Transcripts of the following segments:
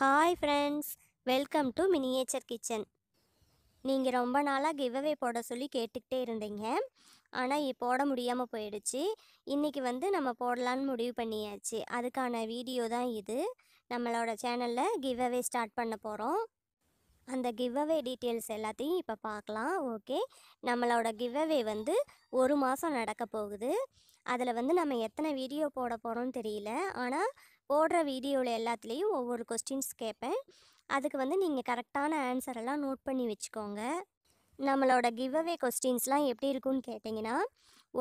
hi friends welcome to miniature kitchen நீங்கள் ரொம்ப நாளாக கிவ்அவே போட சொல்லி கேட்டுக்கிட்டே இருந்தீங்க ஆனால் போட முடியாமல் போயிடுச்சு இன்றைக்கி வந்து நம்ம போடலான்னு முடிவு பண்ணியாச்சு அதுக்கான வீடியோ தான் இது நம்மளோட சேனலில் கிவ்அவே ஸ்டார்ட் பண்ண போகிறோம் அந்த கிவ்அவே டீட்டெயில்ஸ் எல்லாத்தையும் இப்போ பார்க்கலாம் ஓகே நம்மளோட கிவ்அவே வந்து ஒரு மாதம் நடக்க போகுது அதில் வந்து நம்ம எத்தனை வீடியோ போட போகிறோம்னு தெரியல ஆனால் போடுற வீடியோவில் எல்லாத்துலேயும் ஒவ்வொரு கொஸ்டின்ஸ் கேட்பேன் அதுக்கு வந்து நீங்கள் கரெக்டான ஆன்சரெல்லாம் நோட் பண்ணி வச்சுக்கோங்க நம்மளோட கிவ்அவே கொஸ்டின்ஸ்லாம் எப்படி இருக்குன்னு கேட்டிங்கன்னா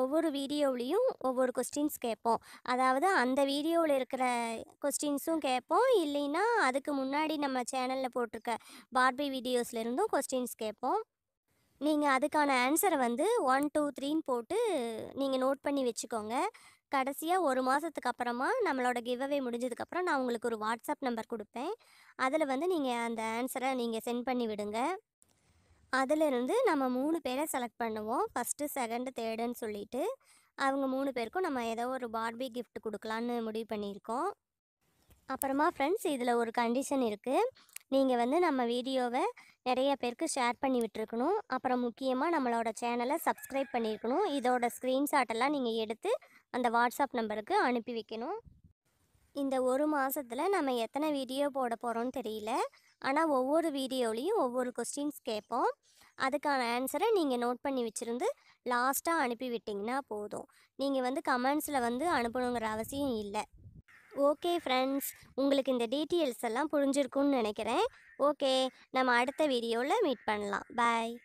ஒவ்வொரு வீடியோவிலையும் ஒவ்வொரு கொஸ்டின்ஸ் கேட்போம் அதாவது அந்த வீடியோவில் இருக்கிற கொஸ்டின்ஸும் கேட்போம் இல்லைன்னா அதுக்கு முன்னாடி நம்ம சேனலில் போட்டிருக்க பார்பி வீடியோஸ்லேருந்தும் கொஸ்டின்ஸ் கேட்போம் நீங்கள் அதுக்கான ஆன்சரை வந்து ஒன் டூ த்ரீன்னு போட்டு நீங்கள் நோட் பண்ணி வச்சுக்கோங்க கடைசியாக ஒரு மாதத்துக்கு அப்புறமா நம்மளோட கிவ்அவே முடிஞ்சதுக்கப்புறம் நான் உங்களுக்கு ஒரு வாட்ஸ்அப் நம்பர் கொடுப்பேன் அதில் வந்து நீங்கள் அந்த ஆன்சரை நீங்கள் சென்ட் பண்ணி விடுங்க அதிலிருந்து நம்ம மூணு பேரை செலக்ட் பண்ணுவோம் ஃபஸ்ட்டு செகண்டு தேர்டுன்னு சொல்லிட்டு அவங்க மூணு பேருக்கும் நம்ம ஏதோ ஒரு பார்பி கிஃப்ட் கொடுக்கலான்னு முடிவு பண்ணியிருக்கோம் அப்புறமா ஃப்ரெண்ட்ஸ் இதில் ஒரு கண்டிஷன் இருக்குது நீங்கள் வந்து நம்ம வீடியோவை நிறைய பேருக்கு ஷேர் பண்ணி விட்டுருக்கணும் அப்புறம் முக்கியமாக நம்மளோட சேனலை சப்ஸ்கிரைப் பண்ணியிருக்கணும் இதோட ஸ்க்ரீன்ஷாட்டெல்லாம் நீங்கள் எடுத்து அந்த வாட்ஸ்அப் நம்பருக்கு அனுப்பி வைக்கணும் இந்த ஒரு மாதத்தில் நம்ம எத்தனை வீடியோ போட போகிறோம்னு தெரியல ஆனால் ஒவ்வொரு வீடியோலையும் ஒவ்வொரு கொஸ்டின்ஸ் கேட்போம் அதுக்கான ஆன்சரை நீங்கள் நோட் பண்ணி வச்சுருந்து லாஸ்ட்டாக அனுப்பி விட்டிங்கன்னா போதும் நீங்கள் வந்து கமெண்ட்ஸில் வந்து அனுப்பணுங்கிற அவசியம் இல்லை ஓகே ஃப்ரெண்ட்ஸ் உங்களுக்கு இந்த டீட்டெயில்ஸ் எல்லாம் புரிஞ்சிருக்கும்னு நினைக்கிறேன் ஓகே நம்ம அடுத்த வீடியோவில் மீட் பண்ணலாம் பாய்